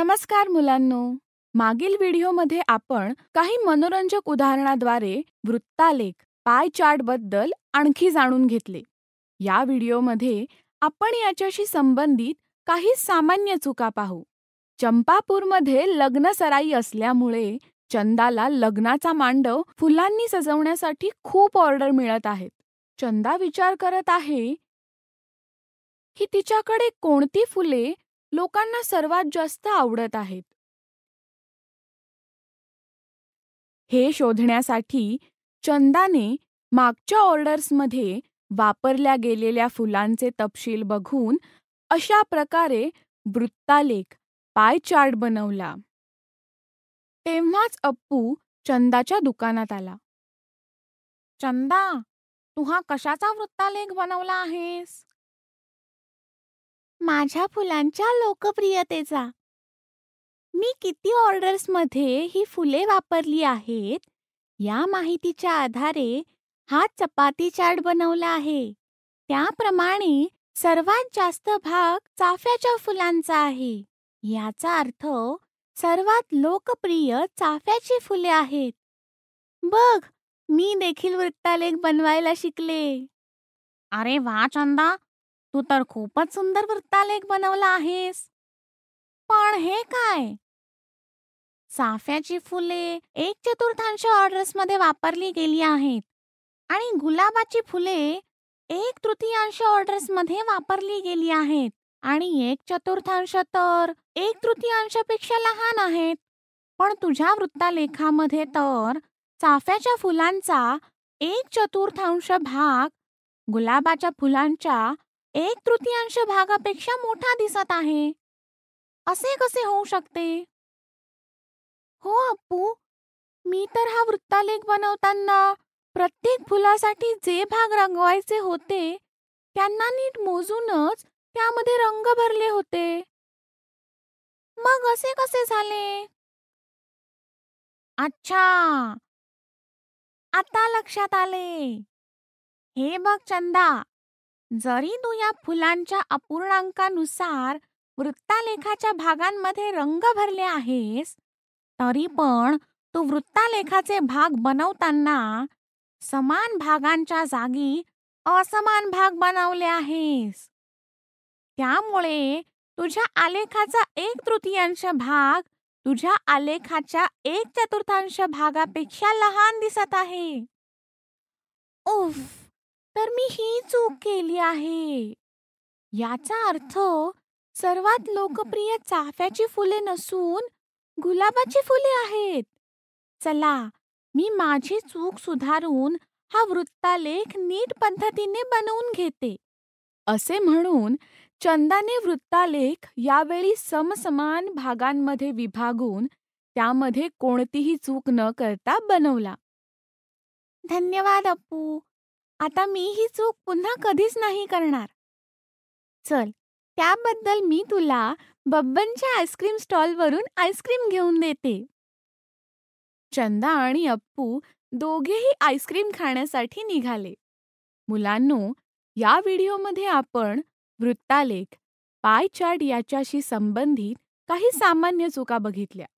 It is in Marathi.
नमस्कार मुलांनो मागील व्हिडिओमध्ये आपण काही मनोरंजक उदाहरणाद्वारे वृत्तालेख पाय चार्टबद्दल आणखी जाणून घेतले या व्हिडिओमध्ये आपण याच्याशी संबंधित काही सामान्य चुका पाहू चंपापूरमध्ये लग्न सराई असल्यामुळे चंदाला लग्नाचा मांडव फुलांनी सजवण्यासाठी खूप ऑर्डर मिळत आहेत चंदा विचार करत आहे की तिच्याकडे कोणती फुले लोकांना सर्वात जास्त आवडत आहेत हे शोधण्यासाठी चंदाने मागच्या ऑर्डर्समध्ये वापरल्या गेलेल्या फुलांचे तपशील बघून अशा प्रकारे वृत्तालेख पाय चार्ट बनवला तेव्हाच अप्पू चंदाच्या दुकानात आला चंदा तू हा कशाचा वृत्तालेख बनवला आहेस माझ्या फुलांच्या लोकप्रियतेचा मी किती ऑर्डर्समध्ये ही फुले वापरली आहेत या माहितीच्या आधारे हा चपाती चाट बनवला आहे त्याप्रमाणे सर्वात जास्त भाग चाफ्याच्या फुलांचा आहे याचा अर्थ सर्वात लोकप्रिय चाफ्याची फुले आहेत बघ मी देखील वृत्तालेख बनवायला शिकले अरे वा चंदा तू तर खूपच सुंदर वृत्तालेख बनवला आहेस पण हे काय चाफ्याची फुले एक चतुर्थांश ऑर्डर्समध्ये वापरली गेली आहेत आणि गुलाबाची फुले एक तृतीयांश ऑर्डर्समध्ये वापरली गेली आहेत आणि एक चतुर्थांश तर एक तृतीयांशपेक्षा लहान आहेत पण तुझ्या वृत्तालेखामध्ये तर चाफ्याच्या फुलांचा एक चतुर्थांश भाग गुलाबाच्या फुलांच्या एक तृतीयांश भागापेक्षा मोठा दिसत आहे असे कसे होऊ शकते हो अप्पू मी तर हा वृत्तालेख बनवताना प्रत्येक फुलासाठी जे भाग रंगवायचे होते त्यांना नीट मोजूनच त्यामध्ये रंग भरले होते मग असे कसे झाले अच्छा आता लक्षात आले हे बघ चंदा जरी तू या फुलांच्या अपूर्णांकानुसार वृत्तालेखाच्या भागांमध्ये रंग भरले आहेस तरी पण तू वृत्तालेखाचे भाग बनवताना समान भागांच्या जागी असमान भाग बनवले आहेस त्यामुळे तुझ्या आलेखाचा एक तृतीयांश भाग तुझ्या आलेखाच्या एक चतुर्थांश भागापेक्षा लहान दिसत आहे उफ तर मी ही चूक केली आहे याचा अर्थ सर्वात लोकप्रिय चाफ्याची फुले नसून गुलाबाची फुले आहेत चला मी माझी चूक सुधारून हा वृत्तालेख नीट पद्धतीने बनवून घेते असे म्हणून चंदाने वृत्तालेख यावेळी समसमान भागांमध्ये विभागून त्यामध्ये कोणतीही चूक न करता बनवला धन्यवाद अप्पू आता मी ही चूक पुन्हा कधीच नाही करणार चल त्याबद्दल मी तुला बब्बनच्या आईस्क्रीम स्टॉलवरून आईस्क्रीम घेऊन देते चंदा आणि अप्पू दोघेही आईस्क्रीम खाण्यासाठी निघाले मुलांनो या व्हिडिओमध्ये आपण वृत्तालेख पाय चार्ट याच्याशी संबंधित काही सामान्य चुका बघितल्या